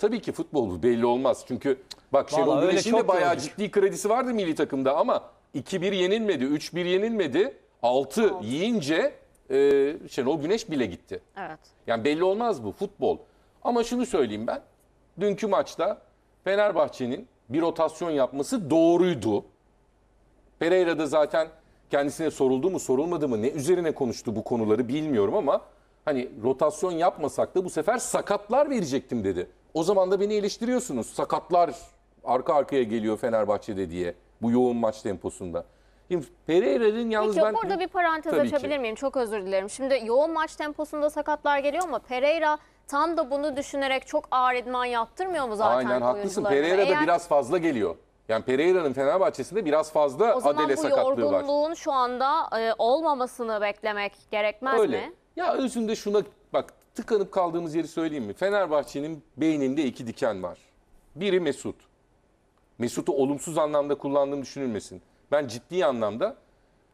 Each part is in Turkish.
Tabii ki futbolu belli olmaz. Çünkü bak Şenol Vallahi öyle Güneş'in de bayağı gördük. ciddi kredisi vardı milli takımda ama 2-1 yenilmedi, 3-1 yenilmedi. 6 yiyince e, Şenol Güneş bile gitti. Evet. Yani belli olmaz bu futbol. Ama şunu söyleyeyim ben. Dünkü maçta Fenerbahçe'nin bir rotasyon yapması doğruydu. Pereira da zaten kendisine soruldu mu sorulmadı mı ne üzerine konuştu bu konuları bilmiyorum ama hani rotasyon yapmasak da bu sefer sakatlar verecektim dedi. O zaman da beni eleştiriyorsunuz. Sakatlar arka arkaya geliyor Fenerbahçe'de diye bu yoğun maç temposunda. Şimdi Pereira'nın yalnız Peki, ben... burada bir parantez Tabii açabilir ki. miyim? Çok özür dilerim. Şimdi yoğun maç temposunda sakatlar geliyor ama Pereira tam da bunu düşünerek çok ağır idman yaptırmıyor mu zaten Aynen haklısın. Pereira da Eğer... biraz fazla geliyor. Yani Pereira'nın Fenerbahçe'sinde biraz fazla adele sakatlığı var. O zaman bu yorgunluğun var. şu anda e, olmamasını beklemek gerekmez Öyle. mi? Ya özünde şuna bak tıkanıp kaldığımız yeri söyleyeyim mi? Fenerbahçe'nin beyninde iki diken var. Biri Mesut. Mesut'u olumsuz anlamda kullandığım düşünülmesin. Ben ciddi anlamda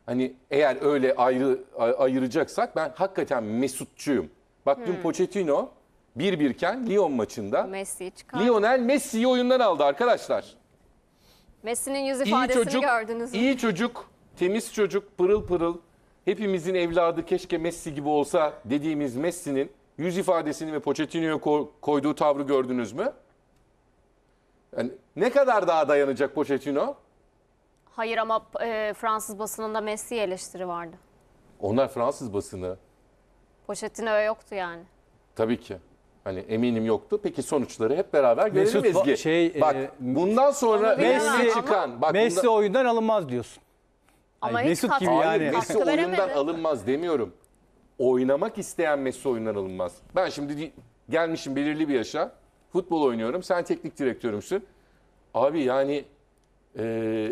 hani eğer öyle ayrı ayıracaksak ben hakikaten Mesutçuyum. Bak dün hmm. Pochettino bir birken Lyon maçında Messi Lionel Messi'yi oyundan aldı arkadaşlar. Messi'nin yüz ifadesini iyi çocuk, gördünüz mü? İyi çocuk, temiz çocuk, pırıl pırıl. Hepimizin evladı keşke Messi gibi olsa dediğimiz Messi'nin yüz ifadesini ve Pochettino'ya koyduğu tavrı gördünüz mü? Yani ne kadar daha dayanacak Pochettino? Hayır ama e, Fransız basınında Messi eleştiri vardı. Onlar Fransız basını. Pochettino yoktu yani. Tabii ki. Hani eminim yoktu. Peki sonuçları hep beraber görelim Mesut, Ezgi. Şey, bak e, bundan sonra Messi çıkan. Bak, Messi bunda... oyundan alınmaz diyorsun. Ama Ay, Mesut gibi yani. Messi oyundan alınmaz demiyorum oynamak isteyen Messi oynanılmaz. Ben şimdi gelmişim belirli bir yaşa. Futbol oynuyorum. Sen teknik direktörümsün. Abi yani e,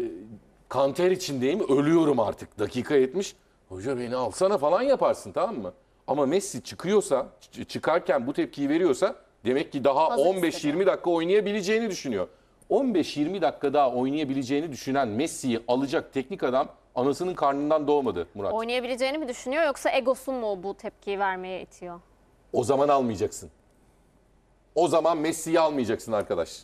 kanter içindeyim. Ölüyorum artık. Dakika yetmiş. Hoca beni alsana falan yaparsın tamam mı? Ama Messi çıkıyorsa, çıkarken bu tepkiyi veriyorsa demek ki daha 15-20 dakika oynayabileceğini düşünüyor. 15-20 dakika daha oynayabileceğini düşünen Messi'yi alacak teknik adam anasının karnından doğmadı Murat. Oynayabileceğini mi düşünüyor yoksa egosu mu bu tepkiyi vermeye itiyor? O zaman almayacaksın. O zaman Messi'yi almayacaksın arkadaş.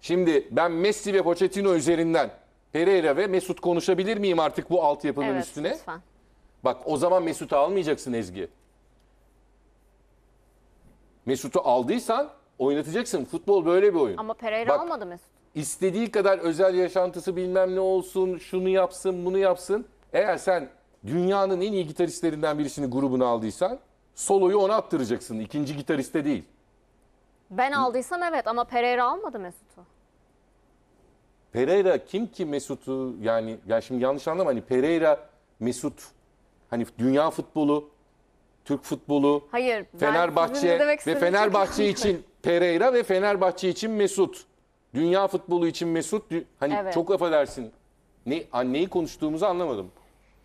Şimdi ben Messi ve Pochettino üzerinden Pereira ve Mesut konuşabilir miyim artık bu altyapının evet, üstüne? lütfen. Bak o zaman Mesut'u almayacaksın Ezgi. Mesut'u aldıysan oynatacaksın. Futbol böyle bir oyun. Ama Pereira Bak, almadı Mesut istediği kadar özel yaşantısı bilmem ne olsun, şunu yapsın, bunu yapsın. Eğer sen dünyanın en iyi gitaristlerinden birisini grubuna aldıysan soloyu ona attıracaksın. İkinci gitariste değil. Ben aldıysam evet ama Pereira almadı Mesut'u. Pereira kim ki Mesut'u yani ya şimdi yanlış anlama hani Pereira Mesut hani dünya futbolu Türk futbolu Hayır, Fenerbahçe ve Fenerbahçe için Pereira ve Fenerbahçe için Mesut. Dünya futbolu için Mesut hani Evet. çok affedersin. Ne anneyi konuştuğumuzu anlamadım.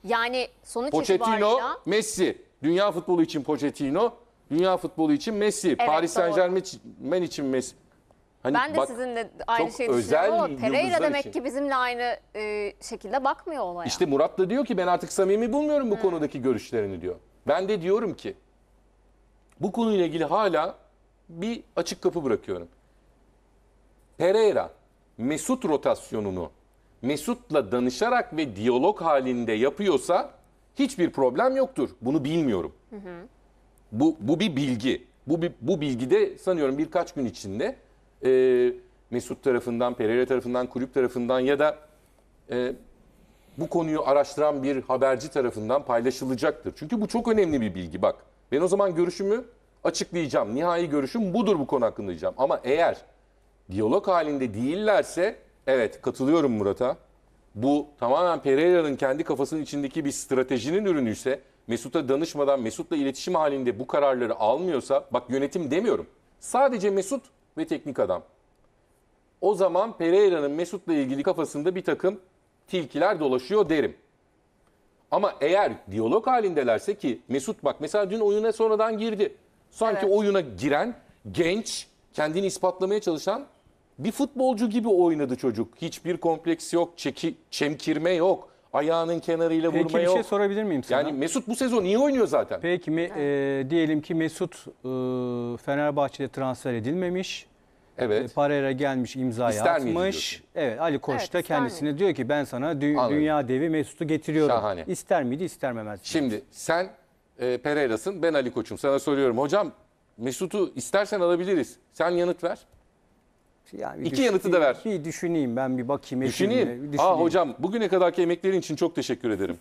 Yani sonuç Pochettino, itibariyle Messi. Dünya futbolu için Pochettino, dünya futbolu için Messi. Paris Saint-Germain için Messi. Hani ben de bak, sizinle aynı çok şeyi özel düşünüyorum ama Pereira demek için. ki bizimle aynı e, şekilde bakmıyor olaya. İşte Murat da diyor ki ben artık samimi bulmuyorum bu konudaki görüşlerini diyor. Ben de diyorum ki bu konuyla ilgili hala bir açık kapı bırakıyorum. Pereira Mesut rotasyonunu Mesut'la danışarak ve diyalog halinde yapıyorsa hiçbir problem yoktur. Bunu bilmiyorum. Hı hı. Bu, bu bir bilgi. Bu, bu bilgide sanıyorum birkaç gün içinde e, Mesut tarafından, Pereira tarafından, kulüp tarafından ya da e, bu konuyu araştıran bir haberci tarafından paylaşılacaktır. Çünkü bu çok önemli bir bilgi bak. Ben o zaman görüşümü açıklayacağım. Nihai görüşüm budur bu konu hakkında diyeceğim. Ama eğer diyalog halinde değillerse evet katılıyorum Murat'a. Bu tamamen Pereira'nın kendi kafasının içindeki bir stratejinin ürünü ise Mesut'a danışmadan Mesut'la iletişim halinde bu kararları almıyorsa bak yönetim demiyorum. Sadece Mesut ve teknik adam. O zaman Pereira'nın Mesut'la ilgili kafasında bir takım tilkiler dolaşıyor derim. Ama eğer diyalog halindelerse ki Mesut bak mesela dün oyuna sonradan girdi. Sanki evet. oyuna giren, genç, kendini ispatlamaya çalışan bir futbolcu gibi oynadı çocuk. Hiçbir kompleks yok, çeki, çemkirme yok. Ayağının kenarıyla Peki, bir şey sorabilir miyim sana? Yani Mesut bu sezon iyi oynuyor zaten. Peki mi e, diyelim ki Mesut e, Fenerbahçe'de transfer edilmemiş. Evet. E, Parera gelmiş imzayı İster atmış. Evet Ali Koç Evet, da ister kendisine diyor ki ben sana dü- Anladım. dünya devi Mesut'u getiriyorum. Şahane. İster miydi istermemez. miydi? Şimdi sen e, Pereira'sın, ben Ali Koç'um. Sana soruyorum. Hocam Mesut'u istersen alabiliriz. Sen yanıt ver. Yani İki yanıtı da ver. Bir düşüneyim ben bir bakayım. Düşüneyim. düşüneyim. Aa hocam bugüne kadarki emeklerin için çok teşekkür ederim.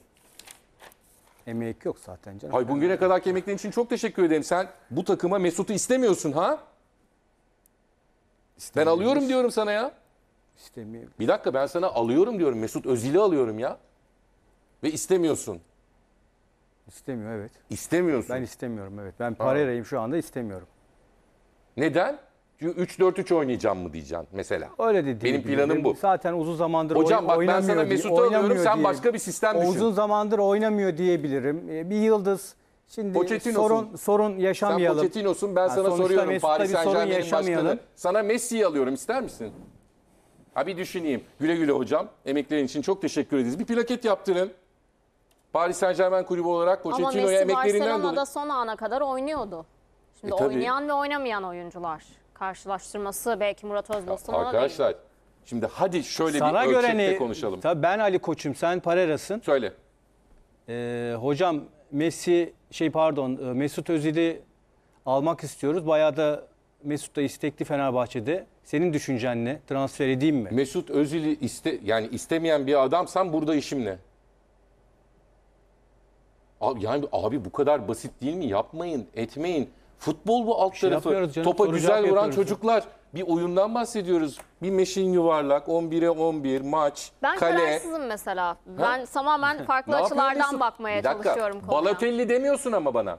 Emek yok zaten canım. Hayır bugüne kadarki emeklerin için çok teşekkür ederim. Sen bu takıma Mesut'u istemiyorsun ha? Ben alıyorum diyorum sana ya. İstemiyorum. Bir dakika ben sana alıyorum diyorum. Mesut Özil'i alıyorum ya. Ve istemiyorsun. İstemiyor evet. İstemiyorsun. Ben istemiyorum evet. Ben Parera'yım şu anda istemiyorum. Neden? 3-4-3 oynayacağım mı diyeceksin mesela. Öyle dedi. Benim planım bu. Zaten uzun zamandır Hocam oyn bak ben sana Mesut'u alıyorum sen başka bir sistem o düşün. Uzun zamandır oynamıyor diyebilirim. E, bir yıldız Şimdi Pochettino'sun. sorun sorun yaşamayalım. Sen Pochettino'sun ben yani sana soruyorum Mesut'ta Paris Saint-Germain'in başkanı. Sana Messi'yi alıyorum ister misin? Ha bir düşüneyim. Güle güle hocam. Emeklerin için çok teşekkür ederiz. Bir plaket yaptırın. Paris Saint Germain kulübü olarak Pochettino'ya emeklerinden dolayı. Ama Messi Barcelona'da son ana kadar oynuyordu. Şimdi e, oynayan ve oynamayan oyuncular karşılaştırması belki Murat Özbostan Arkadaşlar şimdi hadi şöyle Sana bir ölçekte göreni, hani- konuşalım. Tabii ben Ali Koç'um sen Pareras'ın. Söyle. Ee, hocam Messi şey pardon e, Mesut Özil'i almak istiyoruz. Bayağı da Mesut da istekli Fenerbahçe'de. Senin düşüncen ne? Transfer edeyim mi? Mesut Özil'i iste yani istemeyen bir adamsan burada işim ne? Abi, yani abi bu kadar basit değil mi? Yapmayın, etmeyin. Futbol bu alt şey tarafı. Canım, Topa güzel vuran çocuklar. Bir oyundan bahsediyoruz. Bir meşin yuvarlak, 11'e 11, maç, ben kale. Ben kararsızım mesela. Ben ha? tamamen farklı açılardan bakmaya dakika. çalışıyorum konuya. Balotelli demiyorsun ama bana.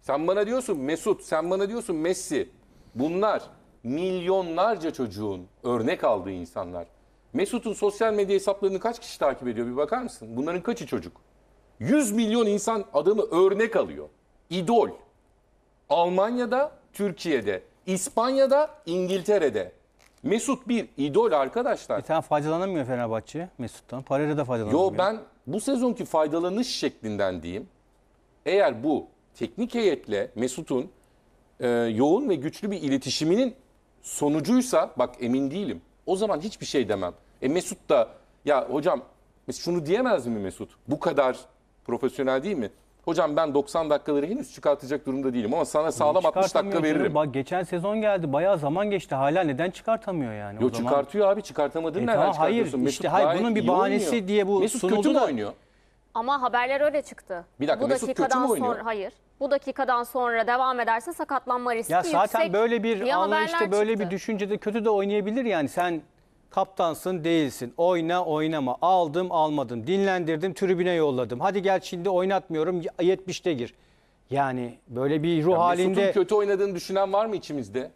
Sen bana diyorsun Mesut, sen bana diyorsun Messi. Bunlar milyonlarca çocuğun örnek aldığı insanlar. Mesut'un sosyal medya hesaplarını kaç kişi takip ediyor bir bakar mısın? Bunların kaçı çocuk? 100 milyon insan adamı örnek alıyor. İdol. Almanya'da, Türkiye'de, İspanya'da, İngiltere'de. Mesut bir idol arkadaşlar. E tamam faydalanamıyor Fenerbahçe Mesut'tan. Parayla da faydalanamıyor. Yo ben bu sezonki faydalanış şeklinden diyeyim. Eğer bu teknik heyetle Mesut'un e, yoğun ve güçlü bir iletişiminin sonucuysa bak emin değilim. O zaman hiçbir şey demem. E Mesut da ya hocam şunu diyemez mi Mesut? Bu kadar profesyonel değil mi? Hocam ben 90 dakikaları henüz çıkartacak durumda değilim ama sana sağlam 60 dakika veririm. Bak geçen sezon geldi. Bayağı zaman geçti. Hala neden çıkartamıyor yani? Yok o zaman çıkartıyor abi çıkartamadığın E nereden tamam, hayır, çıkartıyorsun? işte hayır, bunun bir bahanesi oynuyor. diye bu Mesut sunuldu kötü mü da- oynuyor? Ama haberler öyle çıktı. Bir dakika, bu Mesut kötü mü dakikadan oynuyor? sonra hayır. Bu dakikadan sonra devam ederse sakatlanma riski ya yüksek. zaten böyle bir anlayışta böyle çıktı. bir düşüncede kötü de oynayabilir yani. Sen Kaptansın değilsin. Oyna oynama. Aldım almadım. Dinlendirdim tribüne yolladım. Hadi gel şimdi oynatmıyorum 70'te gir. Yani böyle bir ruh Yani Mesut'un halinde kötü oynadığını düşünen var mı içimizde?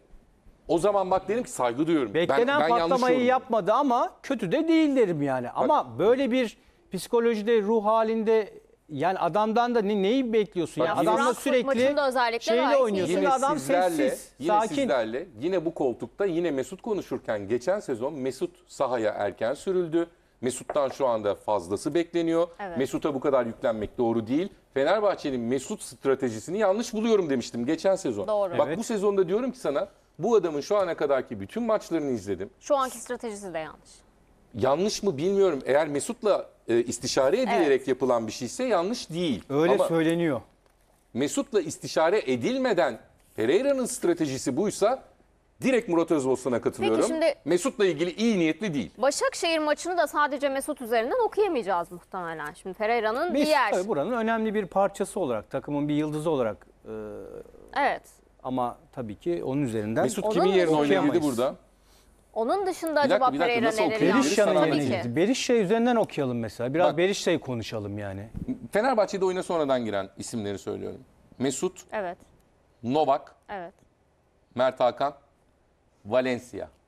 O zaman bak derim ki saygı duyuyorum. beklenen ben, ben patlamayı yapmadı ama kötü de değil derim yani. Ama böyle bir psikolojide ruh halinde yani adamdan da ne, neyi bekliyorsun? Bak, yani adamla sürekli maçında özellikle şeyle oynuyorsun. Yine adam sizlerle, sessiz, yine sakin. sizlerle, yine bu koltukta yine Mesut konuşurken geçen sezon Mesut sahaya erken sürüldü. Mesut'tan şu anda fazlası bekleniyor. Evet. Mesut'a bu kadar yüklenmek doğru değil. Fenerbahçe'nin Mesut stratejisini yanlış buluyorum demiştim geçen sezon. Doğru. Bak Evet. bu sezonda diyorum ki sana bu adamın şu ana kadarki bütün maçlarını izledim. Şu anki stratejisi de yanlış. Yanlış mı bilmiyorum. Eğer Mesut'la e, istişare edilerek Evet. yapılan bir şeyse yanlış değil. Öyle Ama söyleniyor. Mesut'la istişare edilmeden Pereira'nın stratejisi buysa direkt Murat Özbostan'a katılıyorum. şimdi- Mesut'la ilgili iyi niyetli değil. Başakşehir maçını da sadece Mesut üzerinden okuyamayacağız muhtemelen. Şimdi Ferreira'nın Mesut diğer... tabii buranın önemli bir parçası olarak, takımın bir yıldızı olarak e, Evet. ama tabii ki onun üzerinden Mesut kimin yerine oyuna girdi burada? Onun dışında Bir acaba dakika, bir dakika. Pereira Nasıl neler okuyabiliriz? yaptı? Berisha'nın Tabii ki. üzerinden okuyalım mesela. Biraz Bak. Berisha'yı konuşalım yani. Fenerbahçe'de oyuna sonradan giren isimleri söylüyorum. Mesut, Evet, Novak, evet. Mert Hakan, Valencia.